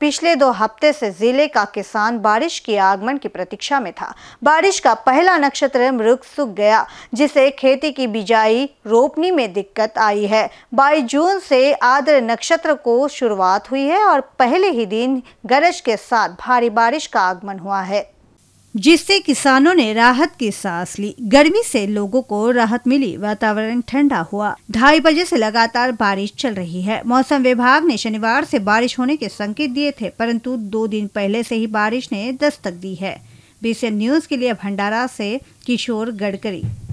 पिछले दो हफ्ते से जिले का किसान बारिश के आगमन की प्रतीक्षा में था बारिश का पहला नक्षत्र मृग सूख गया जिसे खेती की बिजाई रोपनी में दिक्कत आई है बाईस जून से आद्र नक्षत्र को शुरुआत हुई है और पहले ही दिन गरज के साथ भारी बारिश का आगमन हुआ है जिससे किसानों ने राहत की सांस ली गर्मी से लोगों को राहत मिली वातावरण ठंडा हुआ ढाई बजे से लगातार बारिश चल रही है मौसम विभाग ने शनिवार से बारिश होने के संकेत दिए थे परंतु दो दिन पहले से ही बारिश ने दस्तक दी है बीसीएन न्यूज के लिए भंडारा से किशोर गडकरी